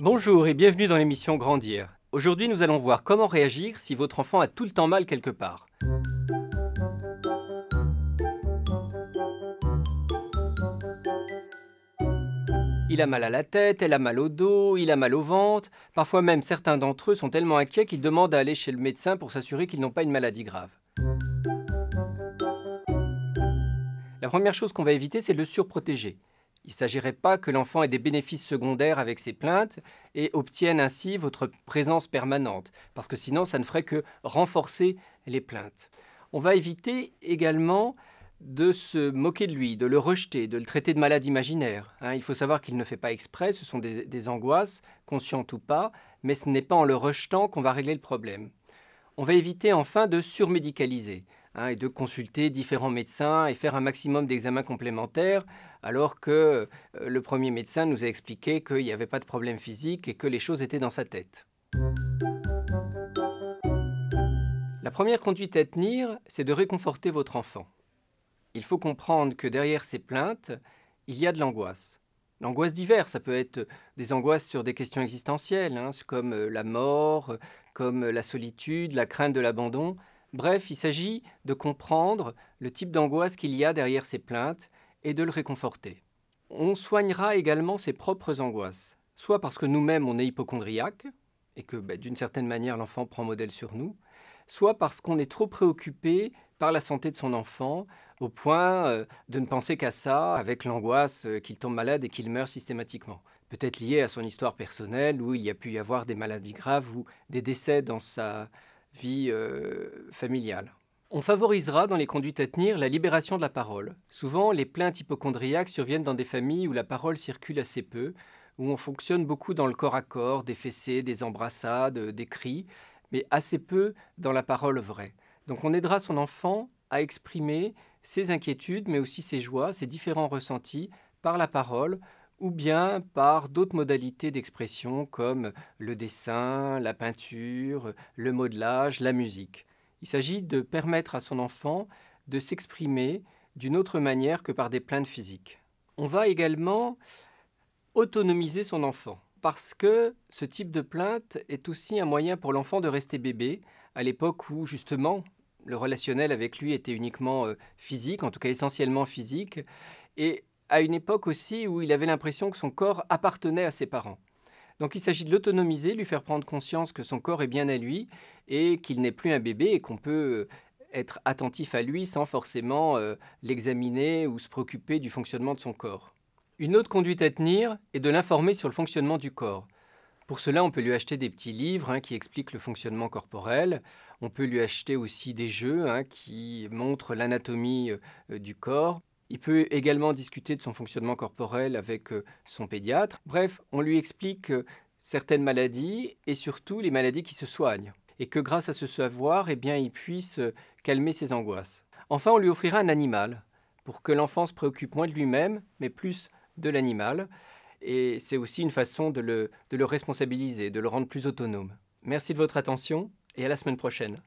Bonjour et bienvenue dans l'émission Grandir. Aujourd'hui, nous allons voir comment réagir si votre enfant a tout le temps mal quelque part. Il a mal à la tête, elle a mal au dos, il a mal au ventre. Parfois même, certains d'entre eux sont tellement inquiets qu'ils demandent à aller chez le médecin pour s'assurer qu'ils n'ont pas une maladie grave. La première chose qu'on va éviter, c'est de le surprotéger. Il ne s'agirait pas que l'enfant ait des bénéfices secondaires avec ses plaintes et obtienne ainsi votre présence permanente, parce que sinon ça ne ferait que renforcer les plaintes. On va éviter également de se moquer de lui, de le rejeter, de le traiter de malade imaginaire. Hein. il faut savoir qu'il ne fait pas exprès, ce sont des, des angoisses, conscientes ou pas, mais ce n'est pas en le rejetant qu'on va régler le problème. On va éviter enfin de surmédicaliser. Hein, et de consulter différents médecins et faire un maximum d'examens complémentaires, alors que euh, le premier médecin nous a expliqué qu'il n'y avait pas de problème physique et que les choses étaient dans sa tête. La première conduite à tenir, c'est de réconforter votre enfant. Il faut comprendre que derrière ces plaintes, il y a de l'angoisse. L'angoisse diverse, ça peut être des angoisses sur des questions existentielles, hein, comme euh, la mort, comme euh, la solitude, la crainte de l'abandon. Bref, il s'agit de comprendre le type d'angoisse qu'il y a derrière ces plaintes et de le réconforter. On soignera également ses propres angoisses, soit parce que nous-mêmes on est hypochondriaque et que bah, d'une certaine manière l'enfant prend modèle sur nous, soit parce qu'on est trop préoccupé par la santé de son enfant au point euh, de ne penser qu'à ça avec l'angoisse euh, qu'il tombe malade et qu'il meurt systématiquement. Peut-être lié à son histoire personnelle où il y a pu y avoir des maladies graves ou des décès dans sa, vie euh, familiale. On favorisera dans les conduites à tenir la libération de la parole. Souvent, les plaintes hypochondriaques surviennent dans des familles où la parole circule assez peu, où on fonctionne beaucoup dans le corps à corps, des fessées, des embrassades, euh, des cris, mais assez peu dans la parole vraie. Donc on aidera son enfant à exprimer ses inquiétudes, mais aussi ses joies, ses différents ressentis par la parole, ou bien par d'autres modalités d'expression comme le dessin, la peinture, le modelage, la musique. Il s'agit de permettre à son enfant de s'exprimer d'une autre manière que par des plaintes physiques. On va également autonomiser son enfant parce que ce type de plainte est aussi un moyen pour l'enfant de rester bébé à l'époque où justement le relationnel avec lui était uniquement euh, physique, en tout cas essentiellement physique, et à une époque aussi où il avait l'impression que son corps appartenait à ses parents. Donc il s'agit de l'autonomiser, lui faire prendre conscience que son corps est bien à lui et qu'il n'est plus un bébé et qu'on peut euh, être attentif à lui sans forcément euh, l'examiner ou se préoccuper du fonctionnement de son corps. Une autre conduite à tenir est de l'informer sur le fonctionnement du corps. Pour cela, on peut lui acheter des petits livres hein, qui expliquent le fonctionnement corporel. On peut lui acheter aussi des jeux hein, qui montrent l'anatomie euh, du corps. Il peut également discuter de son fonctionnement corporel avec euh, son pédiatre. Bref, on lui explique euh, certaines maladies et surtout les maladies qui se soignent et que grâce à ce savoir, eh bien, il puisse euh, calmer ses angoisses. Enfin, on lui offrira un animal pour que l'enfant se préoccupe moins de lui-même, mais plus de l'animal. Et c'est aussi une façon de le responsabiliser, de le rendre plus autonome. Merci de votre attention et à la semaine prochaine.